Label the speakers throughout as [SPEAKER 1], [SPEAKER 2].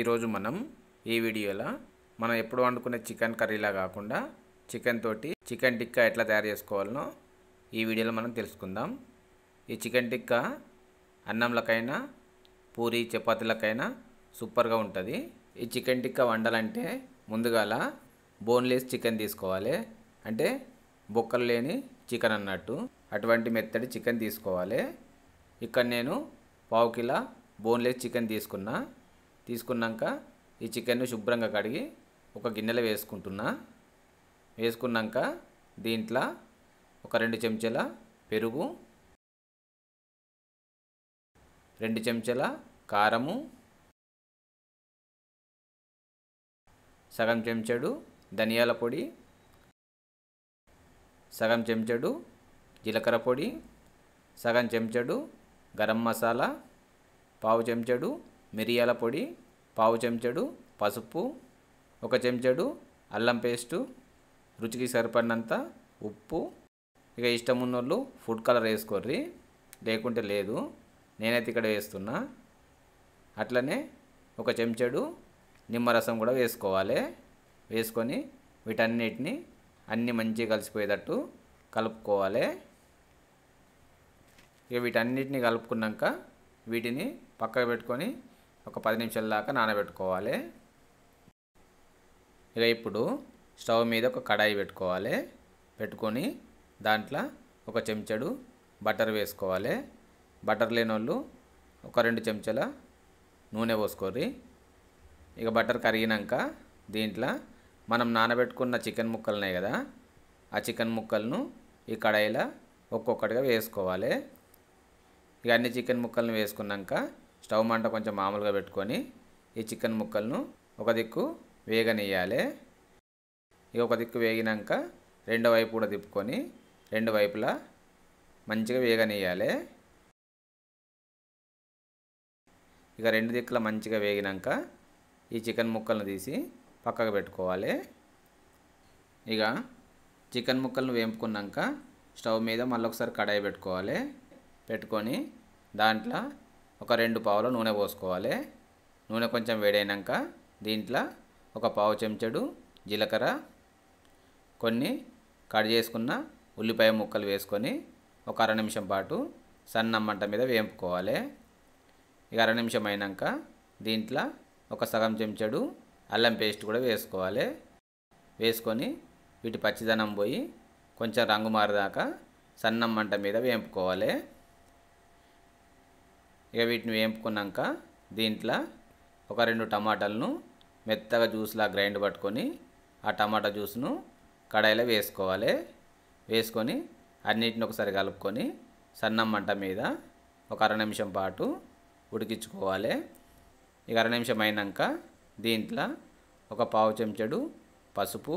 [SPEAKER 1] ఈరోజు మనం ఈ వీడియోలో మనం ఎప్పుడు వండుకునే చికెన్ కర్రీలా కాకుండా చికెన్ తోటి చికెన్ టిక్కా ఎట్లా తయారు చేసుకోవాలనో ఈ వీడియోలో మనం తెలుసుకుందాం ఈ చికెన్ టిక్కా అన్నంలకైనా పూరి చపాతీలకైనా సూపర్గా ఉంటుంది ఈ చికెన్ టిక్కా వండాలంటే ముందుగాల బోన్లెస్ చికెన్ తీసుకోవాలి అంటే బొక్కలు లేని చికెన్ అన్నట్టు అటువంటి మెత్తడి చికెన్ తీసుకోవాలి ఇక్కడ నేను పావు కిలో బోన్లెస్ చికెన్ తీసుకున్నా తీసుకున్నాక ఈ చికెన్ను శుభ్రంగా కడిగి ఒక గిన్నెలో వేసుకుంటున్నా వేసుకున్నాక దీంట్లో ఒక రెండు చెంచాల పెరుగు రెండు చెంచాల కారము సగం చెంచాడు ధనియాల పొడి సగం చెంచాడు జీలకర్ర పొడి సగం చెంచాడు గరం మసాలా పావు చెంచాడు మిరియాల పొడి పావు చెంచాడు పసుపు ఒక చెంచాడు అల్లం పేస్టు రుచికి సరిపడినంత ఉప్పు ఇక ఇష్టం ఉన్నోళ్ళు ఫుడ్ కలర్ వేసుకోర్రి లేకుంటే లేదు నేనైతే ఇక్కడ వేస్తున్నా అట్లనే ఒక చెంచాడు నిమ్మరసం కూడా వేసుకోవాలి వేసుకొని వీటన్నిటిని అన్నీ మంచిగా కలిసిపోయేటట్టు కలుపుకోవాలి ఇక వీటన్నిటిని కలుపుకున్నాక వీటిని పక్కకు పెట్టుకొని ఒక పది నిమిషాల దాకా నానబెట్టుకోవాలి ఇక ఇప్పుడు స్టవ్ మీద ఒక కడాయి పెట్టుకోవాలి పెట్టుకొని దాంట్లో ఒక చెంచడు బటర్ వేసుకోవాలి బటర్ లేని వాళ్ళు ఒక రెండు చెంచాల నూనె పోసుకోరి ఇక బటర్ కరిగినాక దీంట్లో మనం నానబెట్టుకున్న చికెన్ ముక్కలు ఉన్నాయి కదా ఆ చికెన్ ముక్కలను ఈ కడాయిలో ఒక్కొక్కటిగా వేసుకోవాలి ఇక అన్ని చికెన్ ముక్కలను వేసుకున్నాక స్టవ్ మంట కొంచెం మామూలుగా పెట్టుకొని ఈ చికెన్ ముక్కలను ఒక దిక్కు వేగనియాలి ఇక ఒక దిక్కు వేగినాక రెండో వైపు కూడా తిప్పుకొని రెండు వైపులా మంచిగా వేగనియాలి ఇక రెండు దిక్కుల మంచిగా వేగినాక ఈ చికెన్ ముక్కలను తీసి పక్కకు పెట్టుకోవాలి ఇక చికెన్ ముక్కలను వేపుకున్నాక స్టవ్ మీద మళ్ళీ ఒకసారి కడాయి పెట్టుకోవాలి పెట్టుకొని దాంట్లో ఒక రెండు పావుల నూనె పోసుకోవాలి నూనె కొంచెం వేడైనాక దీంట్లో ఒక పావు చెంచడు జీలకర్ర కొన్ని కట్ చేసుకున్న ఉల్లిపాయ ముక్కలు వేసుకొని ఒక అర నిమిషం పాటు సన్న మంట మీద వేపుకోవాలి ఇక అర నిమిషం అయినాక దీంట్లో ఒక సగం చెంచడు అల్లం పేస్ట్ కూడా వేసుకోవాలి వేసుకొని వీటి పచ్చిదనం పోయి కొంచెం రంగు మారదాకా సన్నం మంట మీద వేపుకోవాలి ఇక వీటిని వేపుకున్నాక దీంట్లో ఒక రెండు టమాటాలను మెత్తగా జ్యూస్లా గ్రైండ్ పట్టుకొని ఆ టమాటా జ్యూస్ను కడాయిలో వేసుకోవాలి వేసుకొని అన్నిటిని ఒకసారి కలుపుకొని సన్నం మంట మీద ఒక అర నిమిషం పాటు ఉడికించుకోవాలి ఇక అర నిమిషం అయినాక దీంట్లో ఒక పావు చెంచడు పసుపు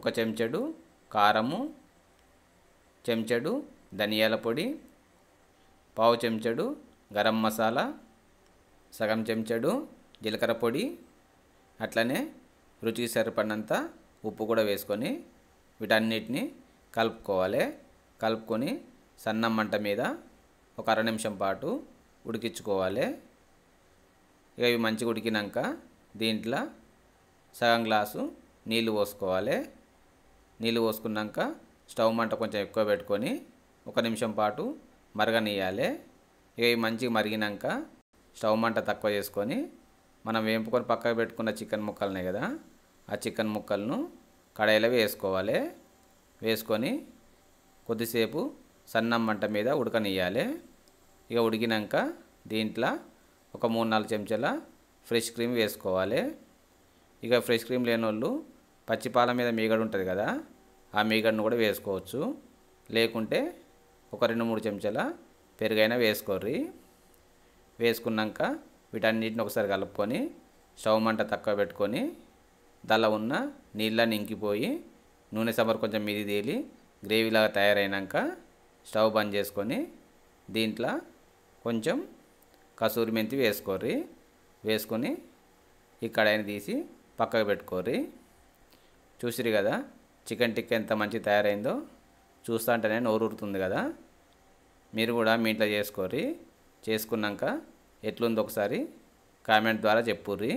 [SPEAKER 1] ఒక చెంచడు కారము చెంచడు ధనియాల పొడి పావు చెంచాడు గరం మసాలా సగం చెంచాడు జీలకర్ర పొడి అట్లనే రుచికి సరిపడినంత ఉప్పు కూడా వేసుకొని వీటన్నిటిని కలుపుకోవాలి కలుపుకొని సన్న మంట మీద ఒక అర నిమిషం పాటు ఉడికించుకోవాలి ఇక ఇవి మంచిగా ఉడికినాక దీంట్లో సగం గ్లాసు నీళ్ళు పోసుకోవాలి నీళ్ళు పోసుకున్నాక స్టవ్ మంట కొంచెం ఎక్కువ పెట్టుకొని ఒక నిమిషం పాటు మరగనియాలి ఇక ఇవి మంచిగా మరిగినాక స్టవ్ మంట తక్కువ చేసుకొని మనం వేంపుకొని పక్కకు పెట్టుకున్న చికెన్ ముక్కలనే కదా ఆ చికెన్ ముక్కలను కడాయిలో వేసుకోవాలి వేసుకొని కొద్దిసేపు సన్నం మంట మీద ఉడకనియాలి ఇక ఉడికినాక దీంట్లో ఒక మూడు నాలుగు చెంచాల ఫ్రెష్ క్రీమ్ వేసుకోవాలి ఇక ఫ్రెష్ క్రీమ్ లేని వాళ్ళు పచ్చిపాల మీద మీగడ ఉంటుంది కదా ఆ మీగడను కూడా వేసుకోవచ్చు లేకుంటే ఒక రెండు మూడు చెంచాల పెరుగైనా వేసుకోర్రి వేసుకున్నాక వీటన్నిటిని ఒకసారి కలుపుకొని స్టవ్ మంట తక్కువ పెట్టుకొని దానిలో ఉన్న నీళ్ళని ఇంకిపోయి నూనె సబర్ కొంచెం మిది తేలి గ్రేవీలాగా తయారైనాక స్టవ్ బంద్ చేసుకొని దీంట్లో కొంచెం కసూరి మెంతి వేసుకోర్రి వేసుకొని ఇక్కడ అయిన తీసి పక్కకు పెట్టుకోర్రి చూసిరు కదా చికెన్ టిక్క ఎంత మంచి తయారైందో చూస్తా అంటేనే నోరుతుంది కదా మీరు కూడా మీ ఇంట్లో చేసుకోరి చేసుకున్నాక ఎట్లుంది ఒకసారి కామెంట్ ద్వారా చెప్పుర్రి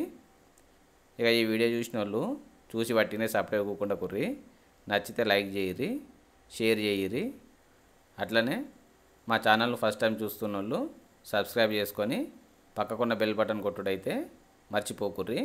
[SPEAKER 1] ఇక ఈ వీడియో చూసిన వాళ్ళు చూసి పట్టినే సపరేట్ ఇవ్వకుండా కుర్రి నచ్చితే లైక్ చేయరి షేర్ చేయరి అట్లనే మా ఛానల్ను ఫస్ట్ టైం చూస్తున్న వాళ్ళు సబ్స్క్రైబ్ చేసుకొని పక్కకున్న బెల్ బటన్ కొట్టుడైతే మర్చిపోకుర్రి